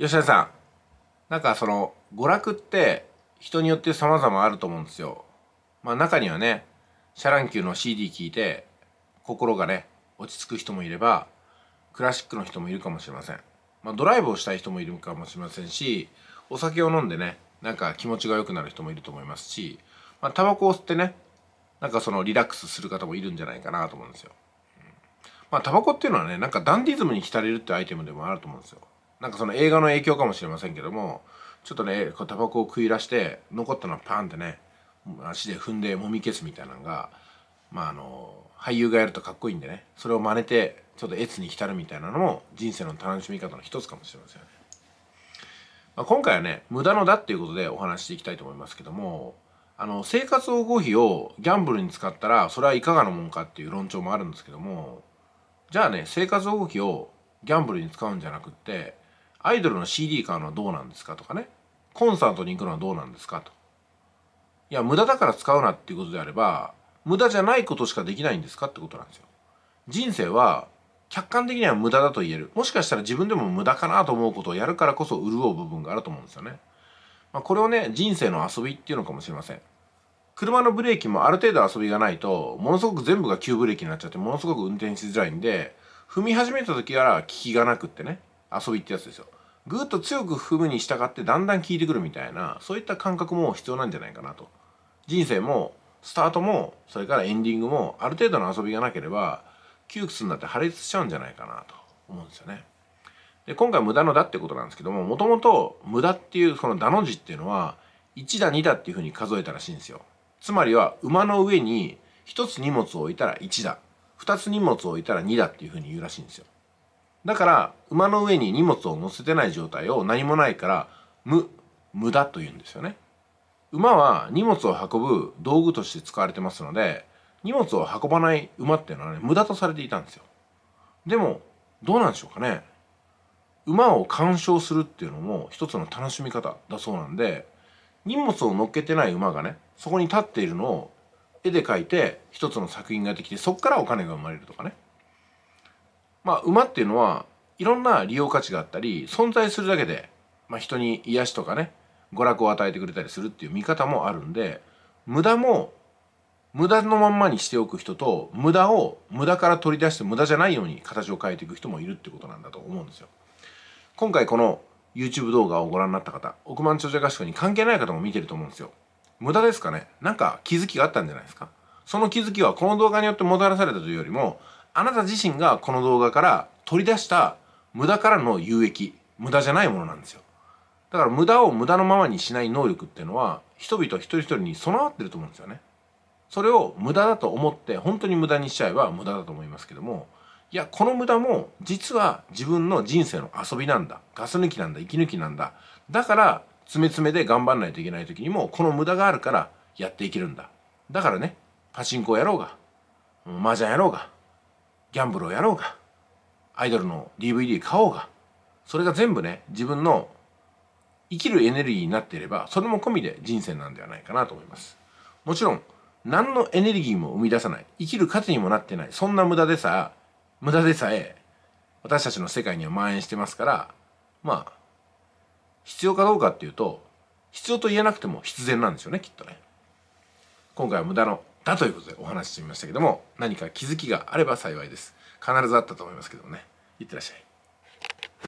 吉田さんなんかその娯楽って人によって様々あると思うんですよまあ中にはねシャランキューの CD 聴いて心がね落ち着く人もいればクラシックの人もいるかもしれませんまあドライブをしたい人もいるかもしれませんしお酒を飲んでねなんか気持ちが良くなる人もいると思いますしまあタバコを吸ってねなんかそのリラックスする方もいるんじゃないかなと思うんですよまあタバコっていうのはねなんかダンディズムに浸れるってアイテムでもあると思うんですよなんかその映画の影響かもしれませんけどもちょっとねタバコを食い出して残ったのパンってね足で踏んでもみ消すみたいなのがまああの俳優がやるとかっこいいんでねそれを真似てちょっと越に浸るみたいなのも人生の楽しみ方の一つかもしれませんよね。まあ、今回はね無駄のだっていうことでお話していきたいと思いますけどもあの生活保護費をギャンブルに使ったらそれはいかがなもんかっていう論調もあるんですけどもじゃあね生活保護費をギャンブルに使うんじゃなくってアイドルの CD 買うのはどうなんですかとかねコンサートに行くのはどうなんですかといや無駄だから使うなっていうことであれば無駄じゃないことしかできないんですかってことなんですよ人生は客観的には無駄だと言えるもしかしたら自分でも無駄かなと思うことをやるからこそ潤う部分があると思うんですよね、まあ、これをね人生の遊びっていうのかもしれません車のブレーキもある程度遊びがないとものすごく全部が急ブレーキになっちゃってものすごく運転しづらいんで踏み始めた時から効きがなくってね遊びってやつですよぐっと強く踏むに従ってだんだん効いてくるみたいなそういった感覚も必要なんじゃないかなと人生もスタートもそれからエンディングもある程度の遊びがなければ窮屈になって破裂しちゃうんじゃないかなと思うんですよねで今回無駄の「だ」ってことなんですけどももともと「無駄」っていうこの「だ」の字っていうのは1だ2だっていうふうに数えたらしいんですよつまりは馬の上に1つ荷物を置いたら1だ2つ荷物を置いたら2だっていうふうに言うらしいんですよだから馬の上に荷物を乗せてない状態を何もないから無無駄と言うんですよね馬は荷物を運ぶ道具として使われてますので荷物を運ばない馬っていうのはね無駄とされていたんですよでもどうなんでしょうかね馬を鑑賞するっていうのも一つの楽しみ方だそうなんで荷物を乗っけてない馬がねそこに立っているのを絵で描いて一つの作品ができてそこからお金が生まれるとかねまあ、馬っていうのはいろんな利用価値があったり存在するだけで、まあ、人に癒しとかね娯楽を与えてくれたりするっていう見方もあるんで無駄も無駄のまんまにしておく人と無駄を無駄から取り出して無駄じゃないように形を変えていく人もいるってことなんだと思うんですよ。今回この YouTube 動画をご覧になった方億万長者合宿に関係ない方も見てると思うんですよ。無駄ですかねなんか気づきがあったんじゃないですかその気づきはこの動画によってもたらされたというよりもあなた自身がこの動画から取り出した無駄からの有益無駄じゃないものなんですよだから無駄を無駄のままにしない能力っていうのは人々一人一人に備わってると思うんですよねそれを無駄だと思って本当に無駄にしちゃえば無駄だと思いますけどもいやこの無駄も実は自分の人生の遊びなんだガス抜きなんだ息抜きなんだだから詰め詰めで頑張んないといけない時にもこの無駄があるからやっていけるんだだからねパチンコやろうが麻雀やろうがギャンブルをやろうがアイドルの DVD 買おうがそれが全部ね自分の生きるエネルギーになっていればそれも込みで人生なんではないかなと思いますもちろん何のエネルギーも生み出さない生きる糧にもなってないそんな無駄でさ無駄でさえ私たちの世界には蔓延してますからまあ必要かどうかっていうと必要と言えなくても必然なんですよねきっとね今回は無駄のだということでお話ししてみましたけども何か気づきがあれば幸いです必ずあったと思いますけどもねいってらっしゃい